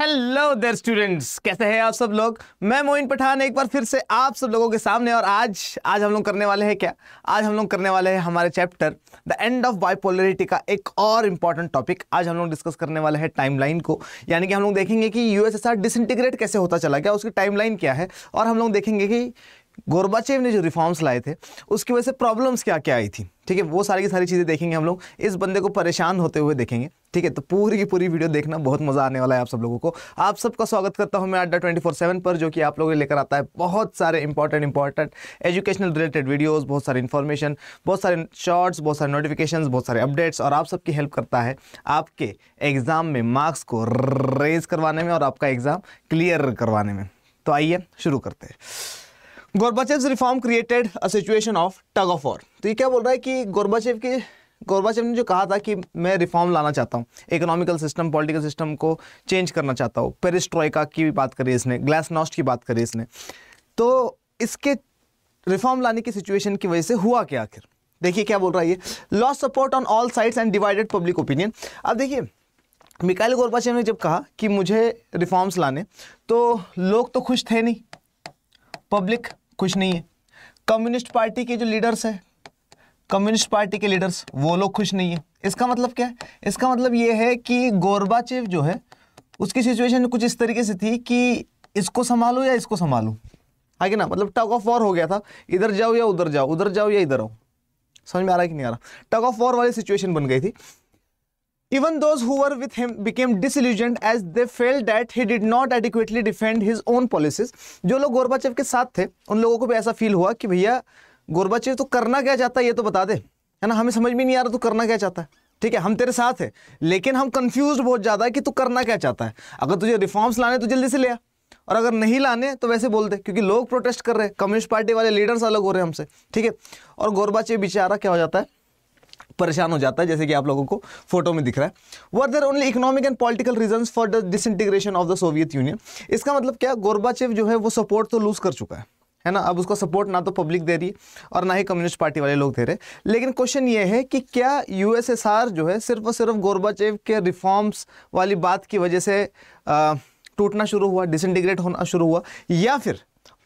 Hello देर students कैसे हैं आप सब लोग मैं मोइन पठान एक बार फिर से आप सब लोगों के सामने और आज आज हम लोग करने वाले हैं क्या आज हम लोग करने वाले हैं हमारे chapter the end of bipolarity का एक और इम्पॉर्टेंट टॉपिक आज हम लोग डिस्कस करने वाले हैं टाइमलाइन को यानी कि हम लोग देखेंगे कि यूएसएसआर डिसइंटीग्रेट कैसे होता चला गया उसकी टाइम क्या है और हम लोग देखेंगे कि गोरबाचेव ने जो रिफॉर्म्स लाए थे उसकी वजह से प्रॉब्लम्स क्या क्या आई थी ठीक है वो सारी की सारी चीज़ें देखेंगे हम लोग इस बंदे को परेशान होते हुए देखेंगे ठीक है तो पूरी की पूरी वीडियो देखना बहुत मज़ा आने वाला है आप सब लोगों को आप सबका स्वागत करता हूं मैं अड्डा ट्वेंटी फोर सेवन पर जो कि आप लोगों लेकर आता है बहुत सारे important important educational related videos बहुत सारे इन्फॉर्मेशन बहुत सारे शॉर्ट्स बहुत सारे नोटिफिकेशन बहुत सारे अपडेट्स और आप सबकी हेल्प करता है आपके एग्ज़ाम में मार्क्स को रेज करवाने में और आपका एग्ज़ाम क्लियर करवाने में तो आइए शुरू करते हैं Gorbachev reform created a situation of tug of war तो ये क्या बोल रहा है कि गोरबाचेव की गोरबाचेव ने जो कहा था कि मैं रिफॉर्म लाना चाहता हूँ इकोनॉमिकल सिस्टम पॉलिटिकल सिस्टम को चेंज करना चाहता हूँ पेरिस्ट्रॉयका की बात करी इसने ग्लासनॉस्ट की बात करी इसने तो इसके रिफॉर्म लाने की सिचुएशन की वजह से हुआ क्या आखिर देखिए क्या बोल रहा है ये loss support on all sides and divided public opinion अब देखिए मिकाइल गोरबाचेव ने जब कहा कि मुझे रिफॉर्म्स लाने तो लोग तो खुश थे नहीं पब्लिक कुछ नहीं है कम्युनिस्ट पार्टी के जो लीडर्स है कम्युनिस्ट पार्टी के लीडर्स वो लोग खुश नहीं है इसका मतलब क्या है इसका मतलब ये है कि गोरबाचेव जो है उसकी सिचुएशन कुछ इस तरीके से थी कि इसको संभालो या इसको संभालो आगे ना मतलब टग ऑफ वॉर हो गया था इधर जाओ या उधर जाओ उधर जाओ या इधर आओ समझ में आ रहा है कि नहीं आ रहा टग ऑफ वॉर वाली सिचुएशन बन गई थी Even those who were with him became disillusioned as they felt that he did not adequately defend his own policies. जो लोग गोरबाचेव के साथ थे उन लोगों को भी ऐसा फील हुआ कि भैया गोरबाचेव तो करना क्या चाहता है ये तो बता दे है ना हमें समझ में नहीं आ रहा तू करना क्या चाहता है ठीक है हम तेरे साथ हैं लेकिन हम कंफ्यूज बहुत ज़्यादा है कि तू करना क्या चाहता है अगर तुझे रिफॉर्म्स लाने तो जल्दी से ले और अगर नहीं लाने तो वैसे बोल दे क्योंकि लोग प्रोटेस्ट कर रहे हैं कम्युनिस्ट पार्टी वाले लीडर्स अलग हो रहे हैं हमसे ठीक है और गोरबाचेव बेचारा क्या हो जाता है परेशान हो जाता है जैसे कि आप लोगों को फोटो में दिख रहा है were there only economic and political reason for the disintegration of the Soviet Union इसका मतलब क्या गोरबाचेव जो है वो सपोर्ट तो लूज़ कर चुका है है ना अब उसका सपोर्ट ना तो पब्लिक दे रही है और ना ही कम्युनिस्ट पार्टी वाले लोग दे रहे लेकिन क्वेश्चन ये है कि क्या यूएसएसआर जो है सिर्फ और सिर्फ गोरबाचेव के रिफॉर्म्स वाली बात की वजह से टूटना शुरू हुआ डिसइंटीग्रेट होना शुरू हुआ या फिर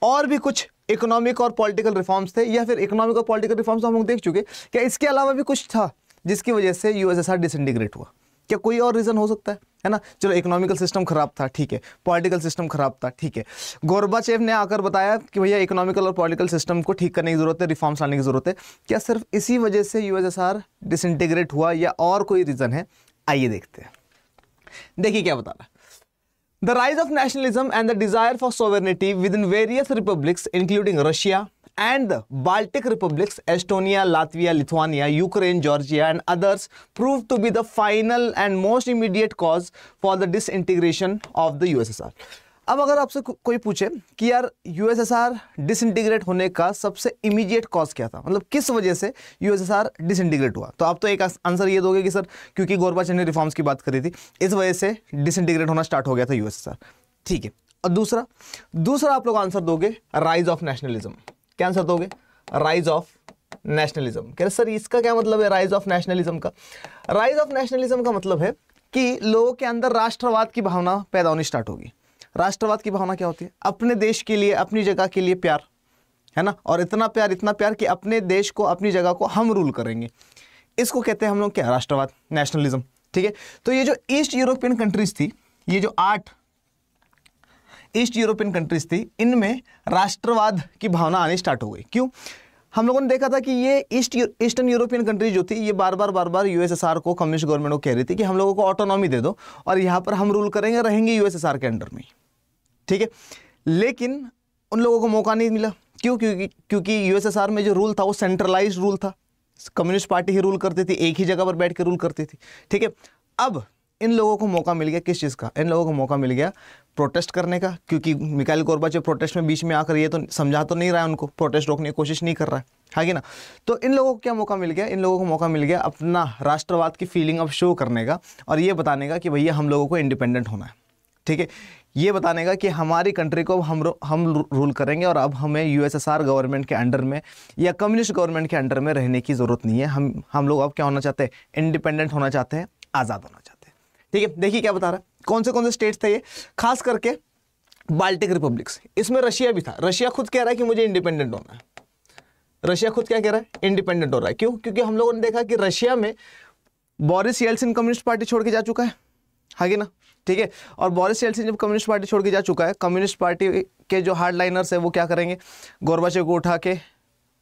और भी कुछ इकोनॉमिक और पॉलिटिकल रिफॉर्म्स थे या फिर इकोनॉमिक और पॉलिटिकल रिफॉर्म्स तो हम लोग देख चुके क्या इसके अलावा भी कुछ था जिसकी वजह से यूएसएसआर डिसइंटीग्रेट हुआ क्या कोई और रीज़न हो सकता है है ना चलो इकोनॉमिकल सिस्टम खराब था ठीक है पॉलिटिकल सिस्टम खराब था ठीक है गोरबाचेव ने आकर बताया कि भैया इकोनॉमिकल और पॉलिटिकल सिस्टम को ठीक करने की ज़रूरत है रिफॉर्म्स लाने की ज़रूरत है क्या सिर्फ इसी वजह से यूएसएसआर डिसइंटीग्रेट हुआ या और कोई रीज़न है आइए देखते हैं देखिए क्या बता रहा The rise of nationalism and the desire for sovereignty within various republics including Russia and the Baltic republics Estonia, Latvia, Lithuania, Ukraine, Georgia and others proved to be the final and most immediate cause for the disintegration of the USSR. अब अगर आपसे को, कोई पूछे कि यार USSR disintegrate होने का सबसे इमीडिएट कॉज क्या था मतलब किस वजह से यूएसएसआर डिसइंटीग्रेट हुआ तो आप तो एक आंसर ये दोगे कि सर क्योंकि गोरबाचन ने रिफॉर्म्स की बात करी थी इस वजह से डिसइंटीग्रेट होना स्टार्ट हो गया था यूएसएसआर ठीक है और दूसरा दूसरा आप लोग आंसर दोगे राइज ऑफ नेशनलिज्म क्या आंसर दोगे राइज ऑफ नेशनलिज्म कह रहे सर इसका क्या मतलब है राइज ऑफ नेशनलिज्म का राइज ऑफ नेशनलिज्म का मतलब है कि लोगों के अंदर राष्ट्रवाद की भावना पैदा होनी स्टार्ट होगी राष्ट्रवाद की भावना क्या होती है अपने देश के लिए अपनी जगह के लिए प्यार है ना और इतना प्यार इतना प्यार कि अपने देश को अपनी जगह को हम रूल करेंगे इसको कहते हैं हम लोग क्या राष्ट्रवाद नेशनलिज्म ठीक है तो ये जो ईस्ट यूरोपियन कंट्रीज थी ये जो आठ ईस्ट यूरोपियन कंट्रीज थी इनमें राष्ट्रवाद की भावना आनी स्टार्ट हो गई क्यों हम लोगों ने देखा था कि ये ईस्ट ईस्टर्न यूरोपियन कंट्रीज जो थी ये बार बार बार बार यूएसएसआर को कम्युनिस्ट गवर्नमेंट को कह रही थी कि हम लोगों को ऑटोनॉमी दे दो और यहाँ पर हम रूल करेंगे रहेंगे यूएसएसआर के अंडर में ठीक है लेकिन उन लोगों को मौका नहीं मिला क्यों क्योंकि क्योंकि यूएसएसआर में जो रूल था वो सेंट्रलाइज रूल था कम्युनिस्ट पार्टी ही रूल करती थी एक ही जगह पर बैठ के रूल करती थी ठीक है अब इन लोगों को मौका मिल गया किस चीज़ का इन लोगों को मौका मिल गया प्रोटेस्ट करने का क्योंकि मिकाइल जो प्रोटेस्ट में बीच में आकर ये तो समझा तो नहीं रहा है उनको प्रोटेस्ट रोकने की कोशिश नहीं कर रहा है हाँ कि ना तो इन लोगों को क्या मौका मिल गया इन लोगों को मौका मिल गया अपना राष्ट्रवाद की फीलिंग अब शो करने का और ये बताने का कि भैया हम लोगों को इंडिपेंडेंट होना है ठीक है ये बताने का कि हमारी कंट्री को हम हम रूल करेंगे और अब हमें यूएसएसआर गवर्नमेंट के अंडर में या कम्युनिस्ट गवर्नमेंट के अंडर में रहने की ज़रूरत नहीं है हम हम लोग अब क्या होना चाहते हैं इंडिपेंडेंट होना चाहते हैं आज़ाद होना चाहते हैं ठीक है देखिए क्या बता रहा है कौन से कौन से स्टेट्स थे ये खास करके बाल्टिक रिपब्लिक्स इसमें रशिया भी था रशिया खुद कह रहा है कि मुझे इंडिपेंडेंट होना है रशिया खुद क्या कह रहा है इंडिपेंडेंट हो रहा है क्यों क्योंकि हम लोगों ने देखा कि रशिया में बोरिस येल्सिन कम्युनिस्ट पार्टी छोड़ के जा चुका है है हाँ ना ठीक है और बोरिस येल्सिन जब कम्युनिस्ट पार्टी छोड़ के जा चुका है कम्युनिस्ट पार्टी के जो हार्ड लाइनर्स है वो क्या करेंगे गोरबाचे को उठा के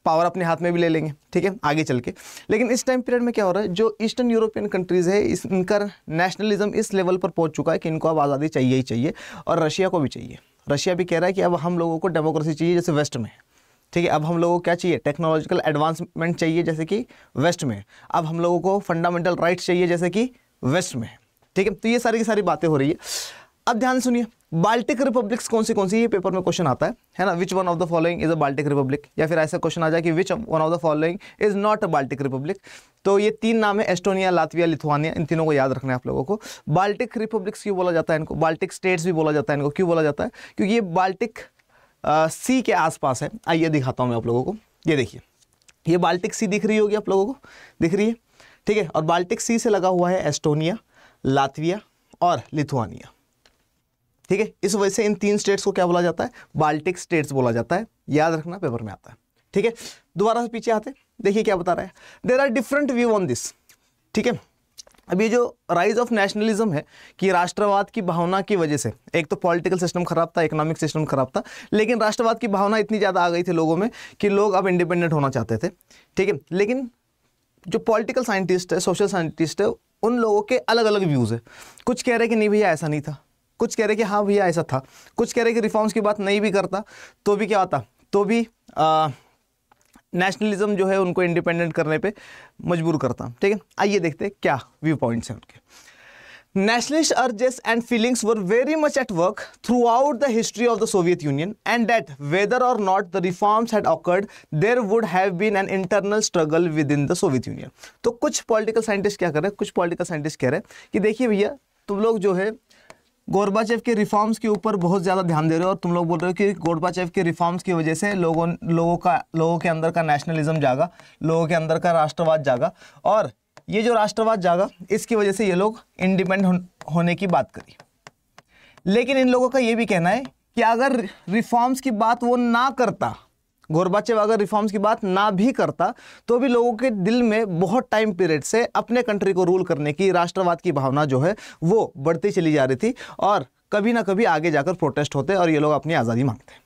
पावर अपने हाथ में भी ले लेंगे ठीक है आगे चल के लेकिन इस टाइम पीरियड में क्या हो रहा है जो ईस्टर्न यूरोपियन कंट्रीज़ है इस इनका नेशनलिज्म इस लेवल पर पहुंच चुका है कि इनको अब आज़ादी चाहिए ही चाहिए और रशिया को भी चाहिए रशिया भी कह रहा है कि अब हम लोगों को डेमोक्रेसी चाहिए जैसे वेस्ट में ठीक है अब हम लोगों को क्या चाहिए टेक्नोलॉजिकल एडवांसमेंट चाहिए जैसे कि वेस्ट में अब हम लोगों को फंडामेंटल राइट्स चाहिए जैसे कि वेस्ट में ठीक है तो ये सारी की सारी बातें हो रही है अब ध्यान सुनिए बाल्टिक रिपब्लिक्स कौन सी कौन सी ये पेपर में क्वेश्चन आता है है ना which one of the following is a Baltic republic या फिर ऐसा क्वेश्चन आ जाए कि which one of the following is not a Baltic republic तो ये तीन नाम है एस्टोनिया लातविया लिथुआनिया इन तीनों को याद रखना है आप लोगों को बाल्टिक रिपब्लिक्स क्यों बोला जाता है इनको बाल्टिक स्टेट्स भी बोला जाता है इनको क्यों बोला जाता है क्योंकि ये बाल्टिक सी के आसपास है आइए दिखाता हूँ मैं आप लोगों को ये देखिए ये बाल्टिक सी दिख रही होगी आप लोगों को दिख रही है ठीक है और बाल्टिक सी से लगा हुआ है एस्टोनिया लातविया और लिथुआनिया ठीक है इस वजह से इन तीन स्टेट्स को क्या बोला जाता है बाल्टिक स्टेट्स बोला जाता है याद रखना पेपर में आता है ठीक है दोबारा से पीछे आते देखिए क्या बता रहा है there are different view on this ठीक है अब ये जो राइज ऑफ नेशनलिज्म है कि राष्ट्रवाद की भावना की वजह से एक तो पॉलिटिकल सिस्टम खराब था इकोनॉमिक सिस्टम खराब था लेकिन राष्ट्रवाद की भावना इतनी ज़्यादा आ गई थी लोगों में कि लोग अब इंडिपेंडेंट होना चाहते थे ठीक है लेकिन जो पॉलिटिकल साइंटिस्ट है सोशल साइंटिस्ट है उन लोगों के अलग अलग व्यूज़ है कुछ कह रहे कि नहीं भैया ऐसा नहीं था कुछ कह रहे कि हाँ भैया ऐसा था कुछ कह रहे कि रिफॉर्म्स की बात नहीं भी करता तो भी क्या होता तो भी आ, नेशनलिज्म जो है उनको इंडिपेंडेंट करने पे मजबूर करता ठीक है आइए देखते हैं क्या व्यू पॉइंट्स हैं उनके Nationalist urges and feelings were very much at work throughout the history of the Soviet Union and that whether or not the reforms had occurred, there would have been an internal struggle within the Soviet Union. तो कुछ political scientists क्या कर रहे हैं कुछ political scientists कह रहे हैं कि देखिए भैया तुम लोग जो है गोरबाचेव के रिफॉर्म्स के ऊपर बहुत ज़्यादा ध्यान दे रहे हो और तुम लोग बोल रहे हो कि गोरबाचेव के रिफॉर्म्स की वजह से लोगों लोगों का लोगों के अंदर का नेशनलिज्म जागा लोगों के अंदर का राष्ट्रवाद जागा और ये जो राष्ट्रवाद जागा इसकी वजह से ये लोग इंडिपेंडेंट होने की बात करी लेकिन इन लोगों का ये भी कहना है कि अगर रिफॉर्म्स की बात वो ना करता गोरबाचेव अगर रिफॉर्म्स की बात ना भी करता तो भी लोगों के दिल में बहुत टाइम पीरियड से अपने कंट्री को रूल करने की राष्ट्रवाद की भावना जो है वो बढ़ती चली जा रही थी और कभी ना कभी आगे जाकर प्रोटेस्ट होते और ये लोग अपनी आज़ादी मांगते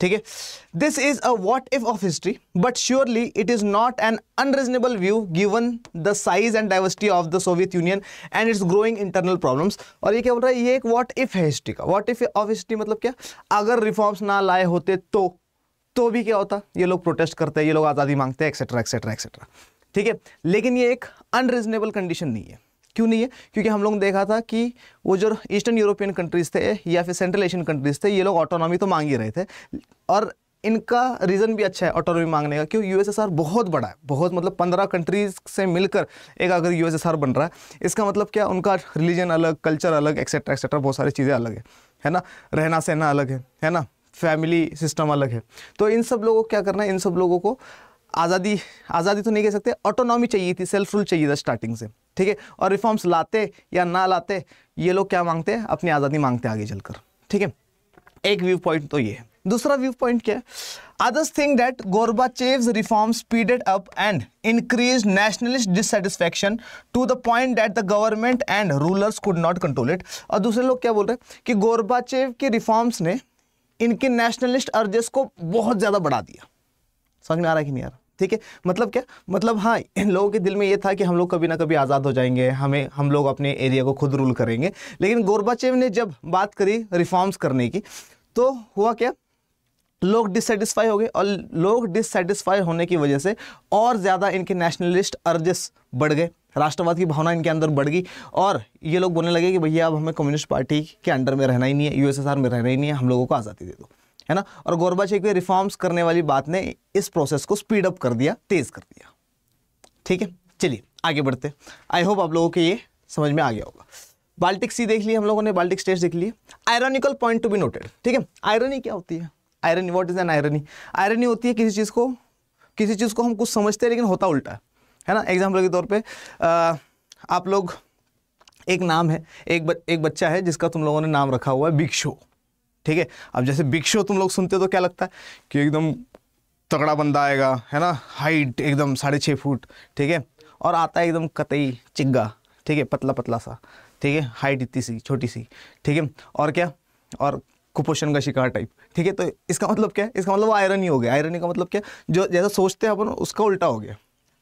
ठीक है this is a what if of history but surely it is not an unreasonable view given the size and diversity of the Soviet Union and its growing internal problems और ये क्या बोल रहा है ये एक वॉट इफ है history का वॉट इफ ऑफ हिस्ट्री मतलब क्या अगर रिफॉर्म्स ना लाए होते तो तो भी क्या होता ये लोग प्रोटेस्ट करते हैं ये लोग आज़ादी मांगते हैं एक्सेट्रा एक्सेट्रा एक्सेट्रा ठीक है लेकिन ये एक अनरिजनेबल कंडीशन नहीं है क्यों नहीं है क्योंकि हम लोग देखा था कि वो जो ईस्टर्न यूरोपियन कंट्रीज़ थे या फिर सेंट्रल एशियन कंट्रीज़ थे ये लोग ऑटोनॉमी तो मांग ही रहे थे और इनका रीज़न भी अच्छा है ऑटोनॉमी मांगने का क्यों यूएसएसआर बहुत बड़ा है बहुत मतलब पंद्रह कंट्रीज से मिलकर एक अगर यूएसएसआर बन रहा है इसका मतलब क्या उनका रिलीजन अलग कल्चर अलग एक्सेट्रा एक्सेट्रा बहुत सारी चीज़ें अलग है है ना रहना सहना अलग है है ना फैमिली सिस्टम अलग है तो इन सब लोगों को क्या करना है इन सब लोगों को आज़ादी आज़ादी तो नहीं कह सकते ऑटोनॉमी चाहिए थी सेल्फ रूल चाहिए था स्टार्टिंग से ठीक है और रिफॉर्म्स लाते या ना लाते ये लोग क्या मांगते हैं अपनी आज़ादी मांगते हैं आगे चलकर ठीक है एक व्यू पॉइंट तो ये है दूसरा व्यू पॉइंट क्या है others thing that Gorbachev's reform speeded up and increase nationalist dissatisfaction to the point that the government and rulers could not control it और दूसरे लोग क्या बोल रहे हैं कि गोरबाचेव के रिफॉर्म्स ने इनके नेशनलिस्ट अर्जेस को बहुत ज़्यादा बढ़ा दिया समझ में आ रहा है कि नहीं आ रहा ठीक है मतलब क्या मतलब हाँ इन लोगों के दिल में ये था कि हम लोग कभी ना कभी आज़ाद हो जाएंगे हमें हम लोग अपने एरिया को खुद रूल करेंगे लेकिन गोरबाचेव ने जब बात करी रिफॉर्म्स करने की तो हुआ क्या लोग डिससेटिस्फाई हो गए और लोग डिससेटिस्फाई होने की वजह से और ज़्यादा इनके नेशनलिस्ट अर्जेस बढ़ गए राष्ट्रवाद की भावना इनके अंदर बढ़ गई और ये लोग बोलने लगे कि भैया अब हमें कम्युनिस्ट पार्टी के अंडर में रहना ही नहीं है यूएसएसआर में रहना ही नहीं है हम लोगों को आज़ादी दे दो है ना और गोरबाचेव के रिफॉर्म्स करने वाली बात ने इस प्रोसेस को स्पीड अप कर दिया तेज़ कर दिया ठीक है चलिए आगे बढ़ते आई होप आप लोगों के ये समझ में आ गया होगा बाल्टिक सी देख ली हम लोगों ने बाल्टिक स्टेट देख ली ironical point to be noted ठीक है आयरनी क्या होती है irony what is an irony irony होती है किसी चीज़ को किसी चीज़ को हम कुछ समझते हैं लेकिन होता उल्टा है ना एग्जाम्पल के तौर पर आप लोग एक नाम है एक ब, एक बच्चा है जिसका तुम लोगों ने नाम रखा हुआ है बिग शो ठीक है अब जैसे बिग शो तुम लोग सुनते हो तो क्या लगता है कि एकदम तगड़ा बंदा आएगा है ना हाइट एकदम साढ़े छः फुट ठीक है और आता है एकदम कतई चिग्गा ठीक है पतला पतला सा ठीक है हाइट इतनी सी छोटी सी ठीक है और क्या और कुपोषण का शिकार टाइप ठीक है तो इसका मतलब क्या है इसका मतलब आयरन ही हो गया आयरन का मतलब क्या जो जैसा सोचते हैं अपन उसका उल्टा हो गया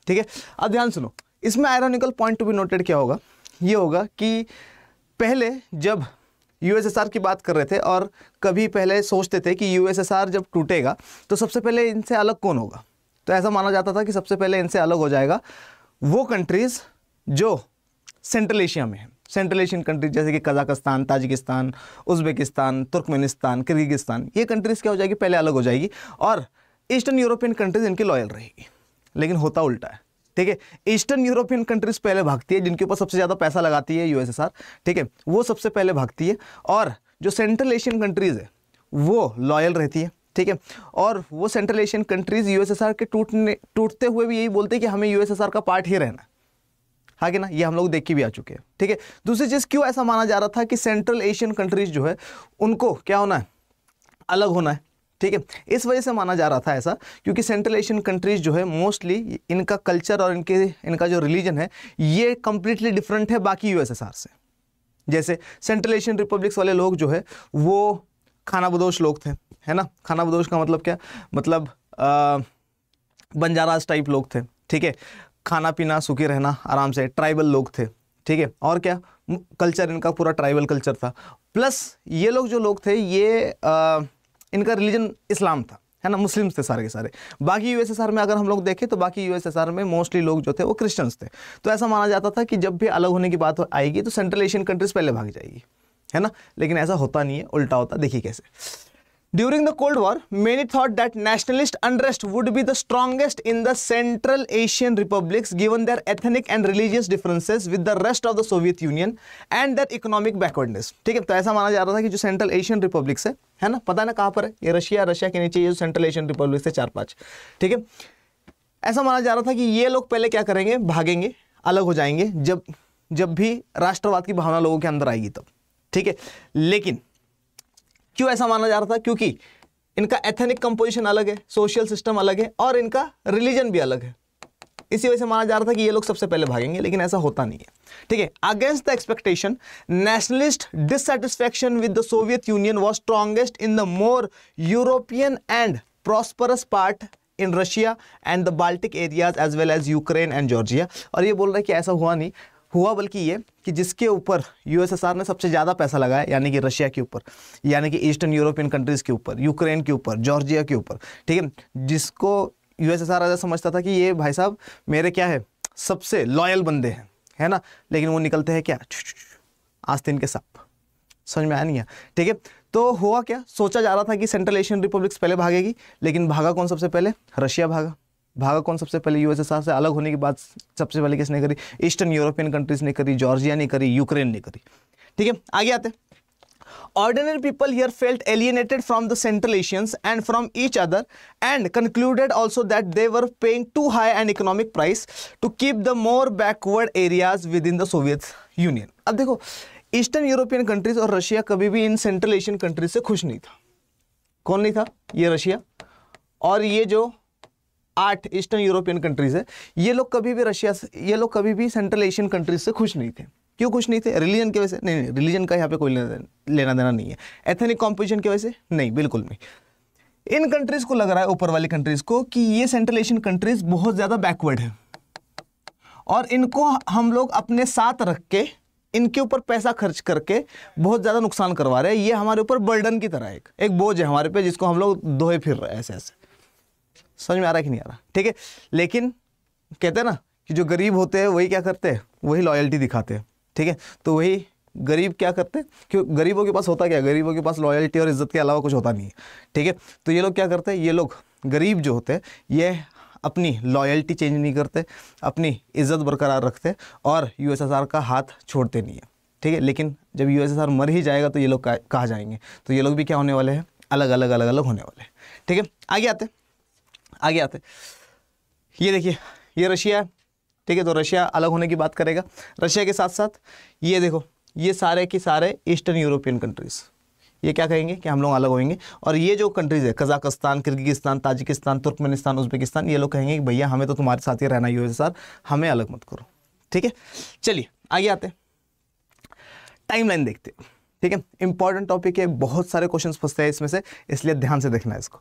ठीक है अब ध्यान सुनो इसमें ironical point to be noted क्या होगा ये होगा कि पहले जब यूएसएसआर की बात कर रहे थे और कभी पहले सोचते थे कि यूएसएसआर जब टूटेगा तो सबसे पहले इनसे अलग कौन होगा तो ऐसा माना जाता था कि सबसे पहले इनसे अलग हो जाएगा वो कंट्रीज़ जो सेंट्रल एशिया में है सेंट्रल एशियन कंट्रीज जैसे कि Kazakhstan Tajikistan Uzbekistan Turkmenistan Kyrgyzstan ये कंट्रीज़ क्या हो जाएगी पहले अलग हो जाएगी और ईस्टर्न यूरोपियन कंट्रीज़ इनकी लॉयल रहेगी लेकिन होता उल्टा है ठीक है ईस्टर्न यूरोपियन कंट्रीज पहले भागती है जिनके ऊपर सबसे ज़्यादा पैसा लगाती है यूएसएसआर ठीक है वो सबसे पहले भागती है और जो सेंट्रल एशियन कंट्रीज़ है वो लॉयल रहती है ठीक है और वो सेंट्रल एशियन कंट्रीज़ यूएसएसआर के टूटने टूटते हुए भी यही बोलते हैं कि हमें यूएसएसआर का पार्ट ही रहना हाँ कि ना ये हम लोग देख के भी आ चुके हैं ठीक है दूसरी चीज़ क्यों ऐसा माना जा रहा था कि सेंट्रल एशियन कंट्रीज़ जो है उनको क्या होना है अलग होना है ठीक है इस वजह से माना जा रहा था ऐसा क्योंकि सेंट्रल एशियन कंट्रीज जो है मोस्टली इनका कल्चर और इनके इनका जो रिलीजन है ये कंप्लीटली डिफरेंट है बाकी यूएसएसआर से जैसे सेंट्रल एशियन रिपब्लिक्स वाले लोग जो है वो खाना बदोश लोग थे है ना खाना बदोश का मतलब क्या मतलब बंजाराज टाइप लोग थे ठीक है खाना पीना सुखी रहना आराम से ट्राइबल लोग थे ठीक है और क्या कल्चर इनका पूरा ट्राइबल कल्चर था प्लस ये लोग जो लोग थे ये आ, इनका रिलीजन इस्लाम था है ना मुस्लिम्स थे सारे के सारे बाकी यूएसएसआर में अगर हम लोग देखें तो बाकी यूएसएसआर में मोस्टली लोग जो थे वो क्रिश्चियंस थे तो ऐसा माना जाता था कि जब भी अलग होने की बात आएगी तो सेंट्रल एशियन कंट्रीज पहले भाग जाएगी है ना लेकिन ऐसा होता नहीं है उल्टा होता देखिए कैसे During the Cold War, many thought that nationalist unrest would be the strongest in the Central Asian republics given their ethnic and religious differences with the rest of the Soviet Union and their economic backwardness. ठीक है तो ऐसा माना जा रहा था कि जो सेंट्रल एशियन रिपब्लिक्स है है ना पता ना कहाँ पर है ये रशिया रशिया के नीचे ये जो सेंट्रल एशियन रिपब्लिक्स है चार पाँच ठीक है ऐसा माना जा रहा था कि ये लोग पहले क्या करेंगे भागेंगे अलग हो जाएंगे जब जब भी राष्ट्रवाद की भावना लोगों के अंदर आएगी तब ठीक है लेकिन क्यों ऐसा माना जा रहा था क्योंकि इनका एथेनिक कंपोजिशन अलग है सोशल सिस्टम अलग है और इनका रिलीजन भी अलग है इसी वजह से माना जा रहा था कि ये लोग सबसे पहले भागेंगे लेकिन ऐसा होता नहीं है ठीक है against the expectation nationalist dissatisfaction with the Soviet Union was strongest in the more European and prosperous part in Russia and the Baltic areas as well as Ukraine and Georgia और ये बोल रहे हैं कि ऐसा हुआ नहीं हुआ बल्कि ये कि जिसके ऊपर यूएसएसआर ने सबसे ज़्यादा पैसा लगाया यानी कि रशिया के ऊपर यानी कि ईस्टर्न यूरोपियन कंट्रीज़ के ऊपर यूक्रेन के ऊपर जॉर्जिया के ऊपर ठीक है जिसको यूएसएसआर राजा समझता था कि ये भाई साहब मेरे क्या है सबसे लॉयल बंदे हैं है ना लेकिन वो निकलते हैं क्या आस्तीन के साथ समझ में आया नहीं है ठीक है तो हुआ क्या सोचा जा रहा था कि सेंट्रल एशियन रिपब्लिक्स पहले भागेगी लेकिन भागा कौन सबसे पहले रशिया भागा भागा कौन सबसे पहले यूएसएसआर से अलग होने के बाद सबसे पहले किसने करी ईस्टर्न यूरोपियन कंट्रीज ने करी जॉर्जिया ने करी यूक्रेन ने करी ठीक है आगे आते ordinary people here felt alienated from the central Asians and from each other and concluded also that they were paying too high and economic price to keep the more backward areas within the Soviet Union अब देखो eastern European countries और Russia कभी भी in central Asian countries से खुश नहीं था कौन नहीं था ये रशिया और ये जो आठ ईस्टर्न यूरोपियन कंट्रीज है ये लोग कभी भी रशिया से ये लोग कभी भी सेंट्रल एशियन कंट्रीज से खुश नहीं थे क्यों खुश नहीं थे रिलीजन की वजह से नहीं नहीं रिलीजन का यहाँ पे कोई लेना देना नहीं है एथनिक कॉम्पिटिशन की वजह से नहीं बिल्कुल नहीं इन कंट्रीज को लग रहा है ऊपर वाली कंट्रीज को कि ये सेंट्रल एशियन कंट्रीज बहुत ज़्यादा बैकवर्ड है और इनको हम लोग अपने साथ रख के इनके ऊपर पैसा खर्च करके बहुत ज़्यादा नुकसान करवा रहे हैं ये हमारे ऊपर बर्डन की तरह एक एक बोझ है हमारे पे जिसको हम लोग दोहे फिर रहे हैं ऐसे ऐसे समझ में आ रहा है कि नहीं आ रहा ठीक है लेकिन कहते हैं ना कि जो गरीब होते हैं वही क्या करते हैं वही लॉयल्टी दिखाते हैं ठीक है तो वही गरीब क्या करते हैं क्यों गरीबों के पास होता क्या गरीबों के पास लॉयल्टी और इज्जत के अलावा कुछ होता नहीं है ठीक है तो ये लोग क्या करते हैं ये लोग गरीब जो होते हैं ये अपनी लॉयल्टी चेंज नहीं करते अपनी इज्जत बरकरार रखते और यूएसएसआर का हाथ छोड़ते नहीं है ठीक है लेकिन जब यूएसएसआर मर ही जाएगा तो ये लोग कहाँ जाएंगे तो ये लोग भी क्या होने वाले हैं अलग अलग अलग अलग होने वाले ठीक है आगे आते हैं आगे आते ये देखिए ये रशिया है ठीक है तो रशिया अलग होने की बात करेगा रशिया के साथ साथ ये देखो ये सारे के सारे ईस्टर्न यूरोपियन कंट्रीज़ ये क्या कहेंगे कि हम लोग अलग होंगे और ये जो कंट्रीज़ है Kazakhstan Kyrgyzstan Tajikistan Turkmenistan Uzbekistan ये लोग कहेंगे कि भैया हमें तो तुम्हारे साथ ही रहना ही है सर हमें अलग मत करो ठीक है चलिए आगे आते हैं टाइमलाइन देखते हैं ठीक है इंपॉर्टेंट टॉपिक है बहुत सारे क्वेश्चंस फंसते हैं इसमें से इसलिए ध्यान से देखना है इसको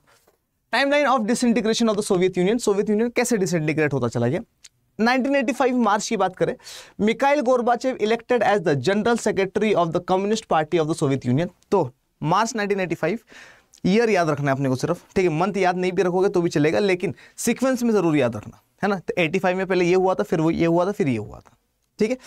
timeline of disintegration of the Soviet Union Soviet Union कैसे डिसइंटीग्रेट होता चला गया 1985 मार्च की बात करें Mikhail Gorbachev elected as the general secretary of the communist party of the Soviet Union तो मार्च 1985 ईयर याद रखना है अपने को सिर्फ ठीक है मंथ याद नहीं भी रखोगे तो भी चलेगा लेकिन सीक्वेंस में ज़रूर याद रखना है ना तो 85 में पहले ये हुआ था फिर वो ये हुआ था फिर ये हुआ था ठीक है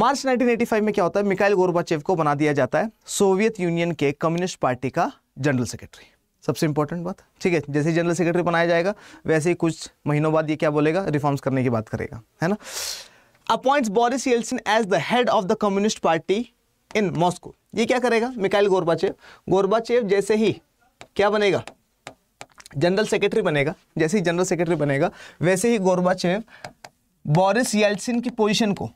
मार्च 1985 में क्या होता है मिकाइल गोरबाचेव को बना दिया जाता है सोवियत यूनियन के कम्युनिस्ट पार्टी का जनरल सेक्रेटरी सबसे इंपॉर्टेंट बात ठीक है जैसे जनरल सेक्रेटरी बनाया जाएगा वैसे ही कुछ महीनों बाद ये क्या बोलेगा रिफॉर्म्स करने की बात करेगा है ना appoints Boris Yeltsin as the head of the communist party in Moscow ये क्या करेगा मिकाइल गोरबाचेव गोरबाचेव जैसे ही क्या बनेगा जनरल सेक्रेटरी बनेगा जैसे ही जनरल सेक्रेटरी बनेगा वैसे ही गोरबाचेव बोरिस येल्सिन की पोजिशन को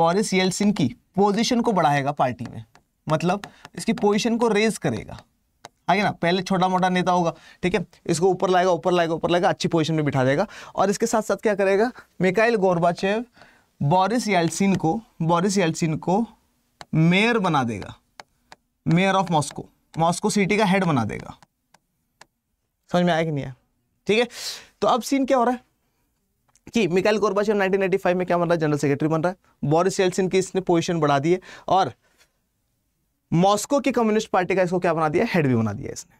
बोरिस येल्सिन की पोजिशन को बढ़ाएगा पार्टी में मतलब इसकी पोजिशन को रेज करेगा आगे ना पहले छोटा मोटा नेता होगा ठीक है इसको ऊपर लाएगा ऊपर लाएगा ऊपर लाएगा अच्छी पोजिशन में बिठा देगा और इसके साथ साथ क्या करेगा मिकाइल गोरबाचेव बोरिस येल्सिन को बोरिस येल्सिन को मेयर बना देगा mayor of Moscow Moscow city का हेड बना देगा समझ में आया कि नहीं आया ठीक है तो अब सीन क्या हो रहा है कि मिकाइल गोरबाचेव 1985 में क्या बन रहा है जनरल सेक्रेटरी बन रहा है बोरिस येल्सिन की इसने पोजीशन बढ़ा दी है और मॉस्को की कम्युनिस्ट पार्टी का इसको क्या बना दिया हेड भी बना दिया इसने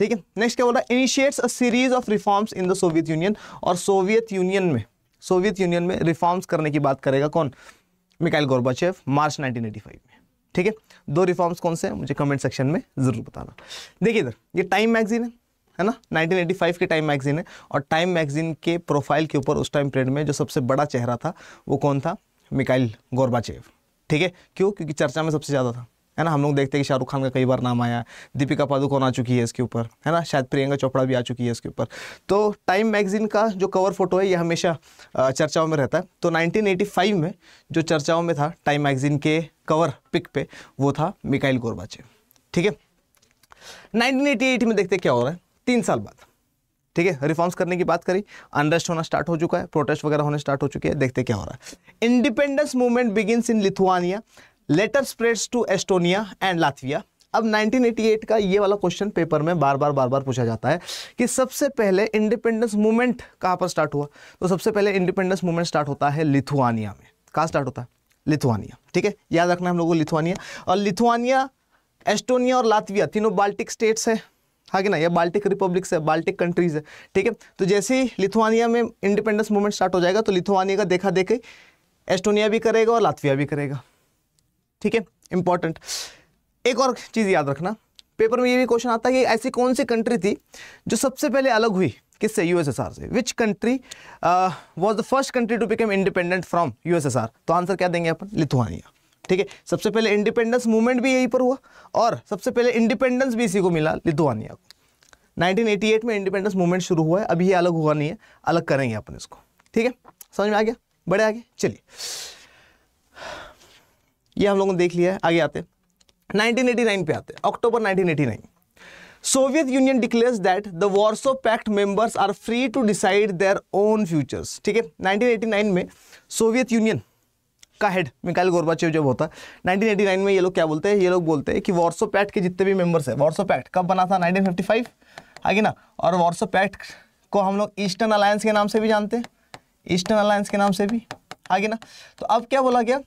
ठीक है नेक्स्ट क्या बोला initiates a series of reforms in the Soviet Union और सोवियत यूनियन में सोवियत यूनियन में रिफॉर्म्स करने की बात करेगा कौन मिकाइल गोरबाचेव मार्च 1985 में ठीक है दो रिफॉर्म्स कौन से हैं मुझे कमेंट सेक्शन में ज़रूर बताना देखिए इधर ये टाइम मैगजीन है है ना 1985 के टाइम मैगजीन है और टाइम मैगजीन के प्रोफाइल के ऊपर उस टाइम पीरियड में जो सबसे बड़ा चेहरा था वो कौन था मिकाइल गोरबाचेव ठीक है क्यों क्योंकि चर्चा में सबसे ज़्यादा था है ना हम लोग देखते हैं कि शाहरुख खान का कई बार नाम आया दीपिका पादुकोण आ चुकी है इसके ऊपर है ना शायद प्रियंका चोपड़ा भी आ चुकी है इसके ऊपर तो टाइम मैगजीन का जो कवर फोटो है ये हमेशा चर्चाओं में रहता है तो 1985 में जो चर्चाओं में था टाइम मैगजीन के कवर पिक पे वो था मिकाइल गोरबाचे ठीक है नाइनटीन में देखते क्या हो रहा है तीन साल बाद ठीक है रिफॉर्म्स करने की बात करी अनरेस्ट होना स्टार्ट हो चुका है प्रोटेस्ट वगैरह होने स्टार्ट हो चुके हैं देखते क्या हो रहा है independence movement begin in Lithuania later spreads to Estonia and Latvia अब 1988 का ये वाला क्वेश्चन पेपर में बार बार बार बार पूछा जाता है कि सबसे पहले इंडिपेंडेंस मूवमेंट कहाँ पर स्टार्ट हुआ तो सबसे पहले इंडिपेंडेंस मूवमेंट स्टार्ट होता है लिथुआनिया में कहाँ स्टार्ट होता है लिथुआनिया ठीक है याद रखना हम लोगों को लिथुआनिया और लिथुआनिया एस्टोनिया और लातविया तीनों बाल्टिक स्टेट्स है हाँ कि ना ये बाल्टिक रिपब्लिक्स है बाल्टिक कंट्रीज है ठीक है तो जैसे ही लिथुआनिया में इंडिपेंडेंस मूवमेंट स्टार्ट हो जाएगा तो लिथुआनिया का देखा देखे एस्टोनिया भी करेगा और लातविया भी करेगा ठीक है इंपॉर्टेंट एक और चीज़ याद रखना पेपर में ये भी क्वेश्चन आता है कि ऐसी कौन सी कंट्री थी जो सबसे पहले अलग हुई किससे यूएसएसआर से which country was the first country to become independent from USSR तो आंसर क्या देंगे अपन लिथुआनिया ठीक है सबसे पहले इंडिपेंडेंस मूवमेंट भी यहीं पर हुआ और सबसे पहले इंडिपेंडेंस भी इसी को मिला लिथुआनिया को 1988 में इंडिपेंडेंस मूवमेंट शुरू हुआ है अभी ये अलग हुआ नहीं है अलग करेंगे अपन इसको ठीक है समझ में आ गया बड़े आगे चलिए ये हम लोगों ने देख लिया है आगे आते 1989 पे आते October 1989 Soviet Union declares that the Warsaw Pact members are free to decide their own futures ठीक है 1989 में सोवियत यूनियन का हेड मिकाइल गोरबाचेव जब होता है 1989 में ये लोग क्या बोलते हैं ये लोग बोलते हैं कि वॉर्सो पैक्ट के जितने भी मेंबर्स है वॉर्सो पैक्ट कब बना था फाइव आगे ना और वॉर्सो पैक्ट को हम लोग ईस्टर्न अलायंस के नाम से भी जानते हैं ईस्टर्न अलायंस के नाम से भी आगे ना तो अब क्या बोला गया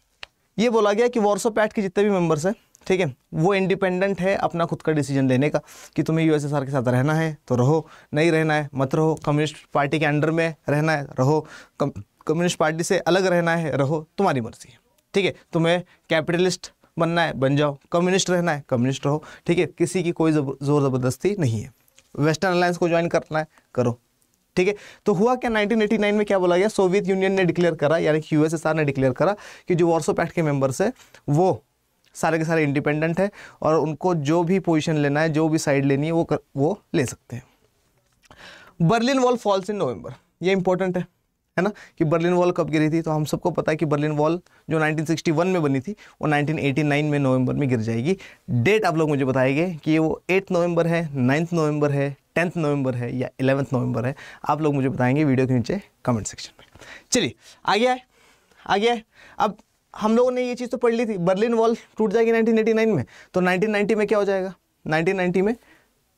ये बोला गया कि वॉर्सो पैट के जितने भी मेंबर्स हैं ठीक है वो इंडिपेंडेंट है अपना खुद का डिसीजन लेने का कि तुम्हें यूएसएसआर के साथ रहना है तो रहो नहीं रहना है मत रहो कम्युनिस्ट पार्टी के अंडर में रहना है रहो कम्युनिस्ट पार्टी से अलग रहना है रहो तुम्हारी मर्जी है ठीक है तुम्हें कैपिटलिस्ट बनना है बन जाओ कम्युनिस्ट रहना है कम्युनिस्ट रहो ठीक है किसी की कोई जोर ज़बरदस्ती नहीं है वेस्टर्न अलायंस को ज्वाइन करना है करो ठीक है तो हुआ क्या 1989 में क्या बोला गया सोवियत यूनियन ने डिक्लेयर करा यानी कि यूएसएसआर ने डिक्लेयर करा कि जो वॉर्सो पैक्ट के मेंबर्स है वो सारे के सारे इंडिपेंडेंट है और उनको जो भी पोजिशन लेना है जो भी साइड लेनी है वो कर, वो ले सकते हैं Berlin wall falls in November ये इंपॉर्टेंट है है ना कि बर्लिन वॉल कब गिरी थी तो हम सबको पता है कि बर्लिन वॉल जो 1961 में बनी थी वो 1989 में नवंबर में गिर जाएगी डेट आप लोग मुझे बताएंगे कि ये वो एट नवंबर है नाइन्थ नवंबर है टेंथ नवंबर है या इलेवंथ नवंबर है आप लोग मुझे बताएंगे वीडियो के नीचे कमेंट सेक्शन में चलिए आगे आए आगे आए अब हम लोगों ने ये चीज़ तो पढ़ ली थी बर्लिन वॉल टूट जाएगी 1989 में तो 1990 में क्या हो जाएगा 1990 में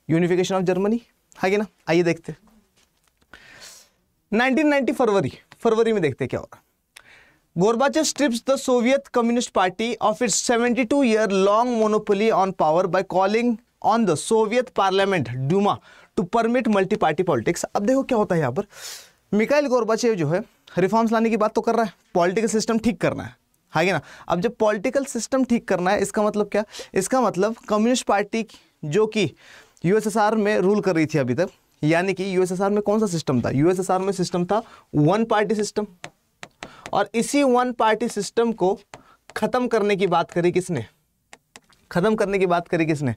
यूनिफिकेशन ऑफ जर्मनी है कि ना आइए देखते नाइनटीन फरवरी फरवरी में देखते क्या होगा Gorbachev strips the Soviet communist party of its 72 year long monopoly on power by calling on the Soviet parliament Duma to permit multi party politics अब देखो क्या होता है यहाँ पर मिकाइल गोरबाचेव जो है रिफॉर्म्स लाने की बात तो कर रहा है पॉलिटिकल सिस्टम ठीक करना है है ना अब जब पॉलिटिकल सिस्टम ठीक करना है इसका मतलब क्या इसका मतलब कम्युनिस्ट पार्टी जो कि यूएसएसआर में रूल कर रही थी अभी तक यानी कि यूएसएसआर में कौन सा सिस्टम था यूएसएसआर में सिस्टम था वन पार्टी सिस्टम और इसी वन पार्टी सिस्टम को ख़त्म करने की बात करी किसने ख़त्म करने की बात करी किसने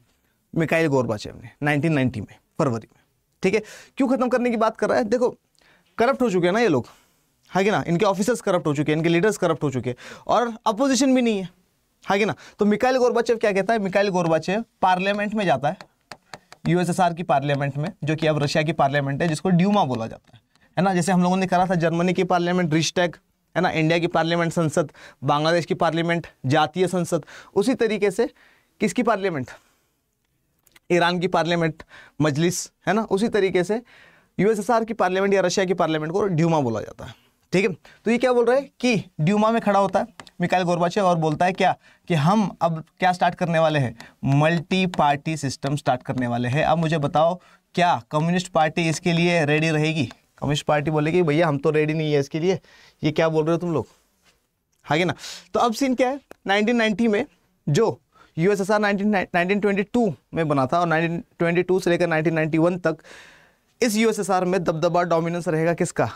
मिकाइल गोरबाचेव ने 1990 में फरवरी में ठीक है क्यों खत्म करने की बात कर रहा है देखो करप्ट हो चुके हैं ना ये लोग है कि ना इनके ऑफिसर्स करप्ट हो चुके हैं इनके लीडर्स करप्ट हो चुके हैं और अपोजिशन भी नहीं है है कि ना तो मिकाइल गोरबाचेव क्या कहता है मिकाइल गोरबाचेव पार्लियामेंट में जाता है यूएसएसआर की पार्लियामेंट में जो कि अब रशिया की पार्लियामेंट है जिसको ड्यूमा बोला जाता है है ना जैसे हम लोगों ने करा था जर्मनी की पार्लियामेंट रिस्टैग है ना इंडिया की पार्लियामेंट संसद बांग्लादेश की पार्लियामेंट जातीय संसद उसी तरीके से किसकी पार्लियामेंट ईरान की पार्लियामेंट मजलिस है ना उसी तरीके से यूएसएसआर की पार्लियामेंट या रशिया की पार्लियामेंट को ड्यूमा बोला जाता है ठीक है तो ये क्या बोल रहे हैं कि ड्यूमा में खड़ा होता है मिकाइल गोरबाचे और बोलता है क्या कि हम अब क्या स्टार्ट करने वाले हैं मल्टी पार्टी सिस्टम स्टार्ट करने वाले हैं अब मुझे बताओ क्या कम्युनिस्ट पार्टी इसके लिए रेडी रहेगी कम्युनिस्ट पार्टी बोलेगी भैया हम तो रेडी नहीं है इसके लिए ये क्या बोल रहे हो तुम लोग आगे हाँ ना तो अब सीन क्या है नाइनटीन में जो यूएसएसआर 1922 में बना था और 1922 से लेकर 1991 तक इस यूएसएसआर में दबदबा डोमिनेंस रहेगा किसका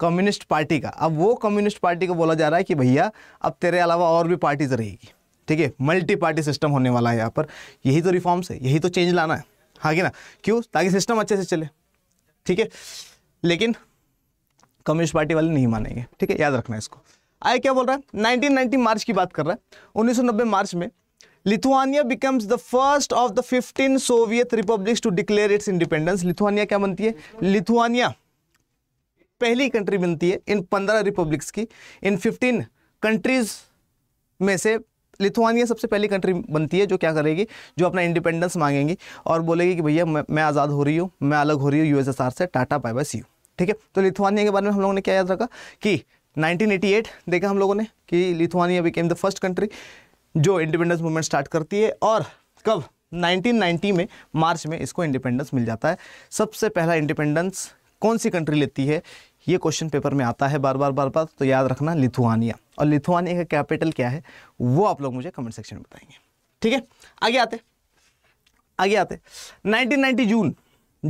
कम्युनिस्ट पार्टी का अब वो कम्युनिस्ट पार्टी को बोला जा रहा है कि भैया अब तेरे अलावा और भी पार्टीज रहेगी ठीक है मल्टी पार्टी सिस्टम होने वाला है यहाँ पर यही तो रिफॉर्म्स है यही तो चेंज लाना है हाँ कि ना क्यों ताकि सिस्टम अच्छे से चले ठीक है लेकिन कम्युनिस्ट पार्टी वाले नहीं मानेंगे ठीक है याद रखना इसको आए क्या बोल रहा है 1990 मार्च की बात कर रहा है 1990 मार्च में Lithuania becomes the first of the 15 Soviet republics to declare its independence Lithuania क्या बनती है लिथुआनिया पहली कंट्री बनती है इन पंद्रह रिपब्लिक्स की इन फिफ्टीन कंट्रीज में से लिथुआनिया सबसे पहली कंट्री बनती है जो क्या करेगी जो अपना इंडिपेंडेंस मांगेंगी और बोलेगी कि भैया मैं, मैं आज़ाद हो रही हूँ मैं अलग हो रही हूँ यूएसएसआर से tata bye bye see you ठीक है तो लिथुआनिया के बारे में हम लोगों ने क्या याद रखा कि 1988 देखा हम लोगों ने कि Lithuania became the first country जो इंडिपेंडेंस मूवमेंट स्टार्ट करती है और कब 1990 में मार्च में इसको इंडिपेंडेंस मिल जाता है सबसे पहला इंडिपेंडेंस कौन सी कंट्री लेती है ये क्वेश्चन पेपर में आता है बार बार बार बार तो याद रखना लिथुआनिया और लिथुआनिया का कैपिटल क्या है वो आप लोग मुझे कमेंट सेक्शन में बताएंगे ठीक है आगे आते आगे आते 1990 जून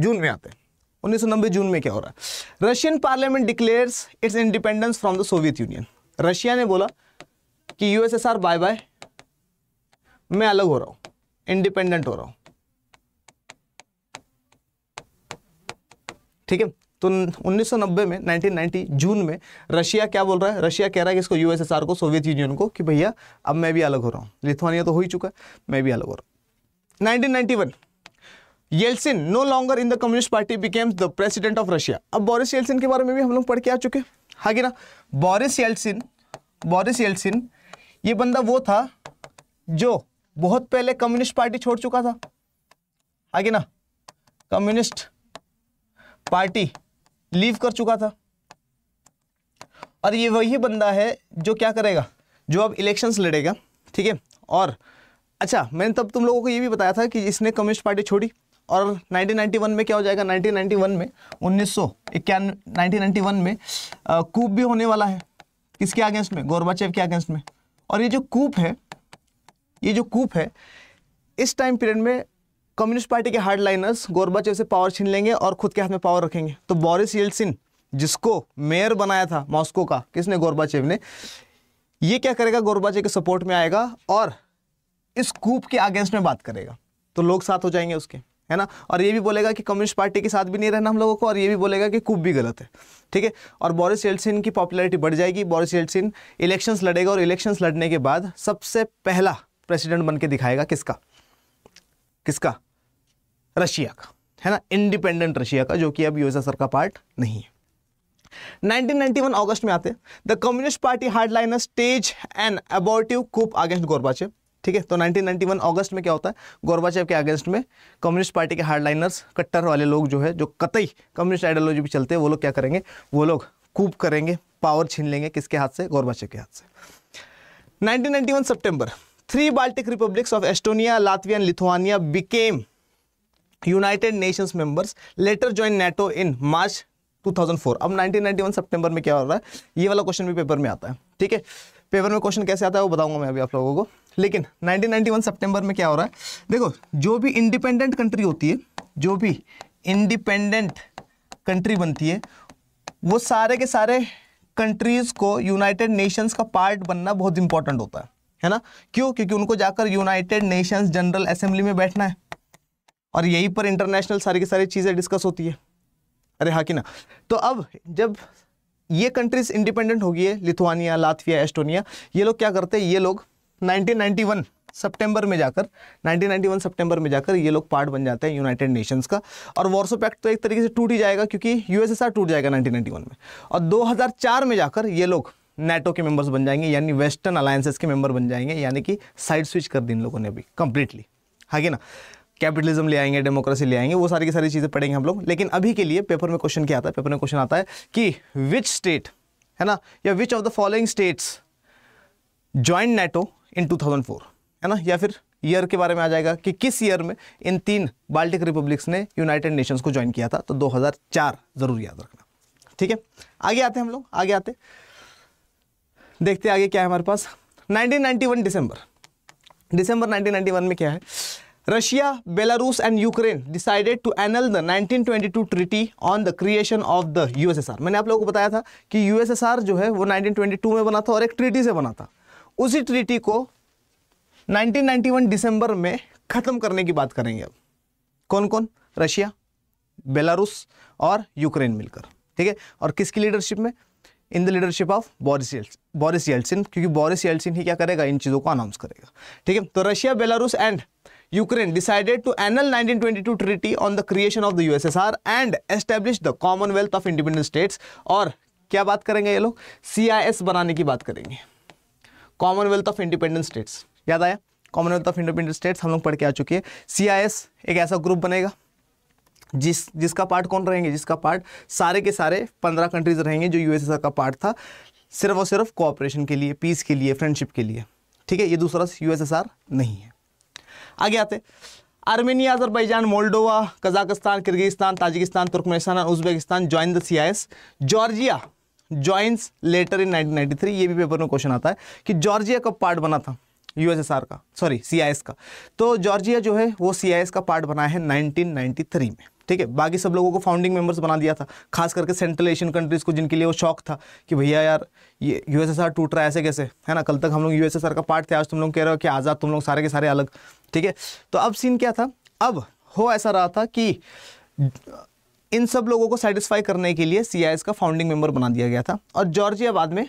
जून में आते उन्नीस जून में क्या हो रहा है Russian parliament declares its independence from the Soviet Union Russia ने बोला कि यूएसएसआर बाय बाय मैं अलग हो रहा हूं इंडिपेंडेंट हो रहा हूं ठीक है तो 1990 में 1990 जून में रशिया क्या बोल रहा है रशिया कह रहा है कि इसको यूएसएसआर को सोवियत यूनियन को कि भैया अब मैं भी अलग हो रहा हूं लिथुआनिया तो हो ही चुका है मैं भी अलग हो रहा हूं 1991 Yeltsin no longer in the communist party became the president of Russia अब बोरिस येल्सिन के बारे में भी हम लोग पढ़ के आ चुके हैं हाँ कि ना बोरिस येल्सिन बोरिस येल्सिन ये बंदा वो था जो बहुत पहले कम्युनिस्ट पार्टी छोड़ चुका था आगे ना कम्युनिस्ट पार्टी लीव कर चुका था और ये वही बंदा है जो क्या करेगा जो अब इलेक्शंस लड़ेगा ठीक है और अच्छा मैंने तब तुम लोगों को ये भी बताया था कि इसने कम्युनिस्ट पार्टी छोड़ी और 1991 में क्या हो जाएगा 1991 में उन्नीस सौ में कूप भी होने वाला है किसके अगेंस्ट में गोरबाचेव के अगेंस्ट में और ये जो कूप है ये जो कूप है इस टाइम पीरियड में कम्युनिस्ट पार्टी के हार्ड लाइनर्स गोरबाचेव से पावर छीन लेंगे और खुद के हाथ में पावर रखेंगे तो बोरिस येल्सिन जिसको मेयर बनाया था मॉस्को का किसने गोरबाचेव ने ये क्या करेगा गोरबाचे के सपोर्ट में आएगा और इस कूप के अगेंस्ट में बात करेगा तो लोग साथ हो जाएंगे उसके है ना और ये भी बोलेगा कि कम्युनिस्ट पार्टी के साथ भी नहीं रहना हम लोगों को और ये भी बोलेगा कि कूप भी गलत है ठीक है और बोरिस येल्सिन की पॉपुलैरिटी बढ़ जाएगी बोरिस येल्सिन इलेक्शंस लड़ेगा और इलेक्शंस लड़ने के बाद सबसे पहला प्रेसिडेंट बन के दिखाएगा किसका किसका रशिया का है ना इंडिपेंडेंट रशिया का जो कि अब यूएसएसआर का पार्ट नहीं है 1991 अगस्त में आते the communist party hardliner stage an abortive coup against Gorbachev ठीक है तो 1991 अगस्त में क्या होता है गोरबाचेव के अगेंस्ट में कम्युनिस्ट पार्टी के हार्डलाइनर्स कट्टर वाले लोग जो है जो कतई कम्युनिस्ट आइडियोलॉजी पे चलते हैं वो लोग क्या करेंगे वो लोग कूप करेंगे पावर छीन लेंगे किसके हाथ से गोरबाचेव के हाथ से 1991 सितंबर three Baltic republics of Estonia Latvia Lithuania became United Nations members later join NATO in March 2004. अब 1991 सितंबर में क्या हो रहा है ये वाला क्वेश्चन भी पेपर में आता है ठीक है पेपर में क्वेश्चन कैसे आता है वो बताऊंगा मैं अभी आप लोगों को लेकिन 1991 सितंबर में क्या हो रहा है देखो जो भी इंडिपेंडेंट कंट्री होती है जो भी इंडिपेंडेंट कंट्री बनती है वो सारे के सारे कंट्रीज़ को यूनाइटेड नेशंस का पार्ट बनना बहुत इंपॉर्टेंट होता है है ना क्यों क्योंकि उनको जाकर यूनाइटेड नेशंस जनरल असेंबली में बैठना है और यहीं पर इंटरनेशनल सारी की सारी चीज़ें डिस्कस होती है अरे हाँ कि ना तो अब जब ये कंट्रीज इंडिपेंडेंट होगी है लिथुआनिया लातविया एस्टोनिया ये लोग क्या करते हैं ये लोग 1991 सितंबर में जाकर 1991 सितंबर में जाकर ये लोग पार्ट बन जाते हैं यूनाइटेड नेशंस का और वॉर्सो पैक्ट तो एक तरीके से टूट ही जाएगा क्योंकि यूएसएसआर टूट जाएगा 1991 में और 2004 में जाकर ये लोग नेटो के मेंबर्स बन जाएंगे यानी वेस्टर्न अलायंसेस के मेंबर बन जाएंगे यानी कि साइड स्विच कर दी इन लोगों ने अभी कंप्लीटली है हाँ कि ना कैपिटलिज्म ले आएंगे डेमोक्रेसी ले आएंगे वो सारी की सारी चीज़ें पढ़ेंगे हम लोग लेकिन अभी के लिए पेपर में क्वेश्चन क्या आता है पेपर में क्वेश्चन आता है कि विच स्टेट है ना या which of the following states joined NATO in two है ना या फिर ईयर के बारे में आ जाएगा कि किस ईयर में इन तीन बाल्टिक रिपब्लिक्स ने यूनाइटेड नेशंस को ज्वाइन किया था तो 2004 जरूर याद रखना ठीक है आगे आते हैं हम लोग आगे आते हैं देखते आगे क्या है हमारे पास 1991 दिसंबर दिसंबर 1991 में क्या है Russia Belarus and Ukraine decided to annul the 1922 treaty on the creation of the USSR मैंने आप लोगों को बताया था कि यूएसएसआर जो है वो 1922 में बना था और एक ट्रीटी से बना था उसी ट्रीटी को 1991 दिसंबर में ख़त्म करने की बात करेंगे अब कौन कौन रशिया बेलारूस और यूक्रेन मिलकर ठीक है और किसकी लीडरशिप में in the leadership of Boris Boris Yeltsin क्योंकि बोरिस येल्सिन ही क्या करेगा इन चीजों को अनाउंस करेगा ठीक है तो Russia Belarus and Ukraine decided to annul 1922 treaty on the creation of the USSR and establish the Commonwealth of Independent States और क्या बात करेंगे ये लोग सीआईएस बनाने की बात करेंगे कॉमनवेल्थ ऑफ इंडिपेंडेंट स्टेट्स याद आया कॉमनवेल्थ ऑफ इंडिपेंडेंट स्टेट्स हम लोग पढ़ के आ चुके हैं सीआईएस एक ऐसा ग्रुप बनेगा जिस जिसका पार्ट कौन रहेंगे जिसका पार्ट सारे के सारे पंद्रह कंट्रीज रहेंगे जो यूएसएसआर का पार्ट था सिर्फ और सिर्फ कोऑपरेशन के लिए पीस के लिए फ्रेंडशिप के लिए ठीक है ये दूसरा यूएसएसआर नहीं है आगे आते Armenia Azerbaijan Moldova Kazakhstan Kyrgyzstan Tajikistan Turkmenistan Uzbekistan Uzbekistan join the S Georgia joins later in 1993 ये भी पेपर में क्वेश्चन आता है कि जॉर्जिया कब पार्ट बना था यूएसएसआर का सॉरी सीआईएस का तो जॉर्जिया जो है वो सीआईएस का पार्ट बना है 1993 में ठीक है बाकी सब लोगों को फाउंडिंग मेंबर्स बना दिया था खास करके सेंट्रल एशियन कंट्रीज़ को जिनके लिए वो शौक था कि भैया यार ये यूएसएसआर टूट रहा है ऐसे कैसे है ना कल तक हम लोग यूएसएसआर का पार्ट थे आज तुम लोग कह रहे हो कि आज़ाद तुम लोग सारे के सारे अलग ठीक है तो अब सीन क्या था अब हो ऐसा रहा था कि इन सब लोगों को सेटिस्फाई करने के लिए सी का फाउंडिंग मेंबर बना दिया गया था और जॉर्जिया बाद में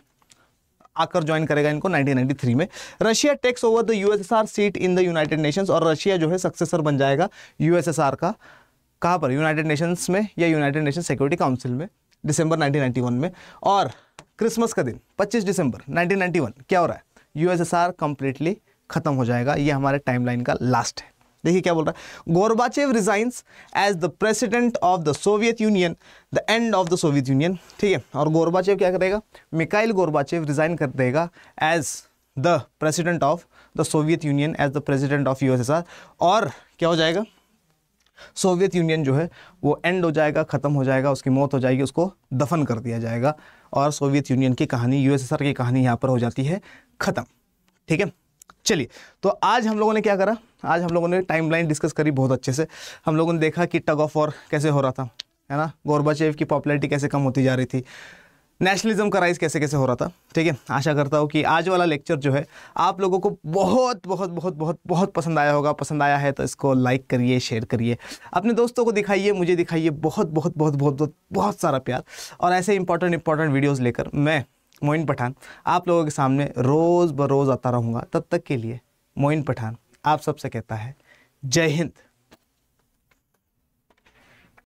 आकर ज्वाइन करेगा इनको 1993 में Russia takes over the USSR seat in the United Nations और रशिया जो है सक्सेसर बन जाएगा यूएसएसआर का कहाँ पर यूनाइटेड नेशंस में या यूनाइटेड नेशन सिक्योरिटी काउंसिल में दिसंबर 1991 में और क्रिसमस का दिन 25 दिसंबर 1991 क्या हो रहा है यूएसएसआर कंप्लीटली खत्म हो जाएगा ये हमारे टाइमलाइन का लास्ट है देखिए क्या बोल रहा है Gorbachev resigns as the president of the Soviet Union the end of the Soviet Union ठीक है और गोरबाचेव क्या करेगा मिकाइल गोरबाचेव रिजाइन कर देगा as the president of the Soviet Union as the president of USSR और क्या हो जाएगा सोवियत यूनियन जो है वो एंड हो जाएगा ख़त्म हो जाएगा उसकी मौत हो जाएगी उसको दफन कर दिया जाएगा और सोवियत यूनियन की कहानी यूएसएसआर की कहानी यहाँ पर हो जाती है ख़त्म ठीक है चलिए तो आज हम लोगों ने क्या करा आज हम लोगों ने टाइमलाइन डिस्कस करी बहुत अच्छे से हम लोगों ने देखा कि टग ऑफ वॉर कैसे हो रहा था है ना गोरबाचेव की पॉपुलरिटी कैसे कम होती जा रही थी नेशनलिज्म का राइज कैसे कैसे हो रहा था ठीक है आशा करता हूँ कि आज वाला लेक्चर जो है आप लोगों को बहुत बहुत बहुत बहुत बहुत पसंद आया होगा पसंद आया है तो इसको लाइक करिए शेयर करिए अपने दोस्तों को दिखाइए मुझे दिखाइए बहुत बहुत बहुत बहुत बहुत बहुत सारा प्यार और ऐसे इंपॉर्टेंट इंपॉर्टेंट वीडियोज़ लेकर मैं मोइन पठान आप लोगों के सामने रोज़ ब रोज आता रहूँगा तब तक के लिए मोइन पठान आप सबसे कहता है जय हिंद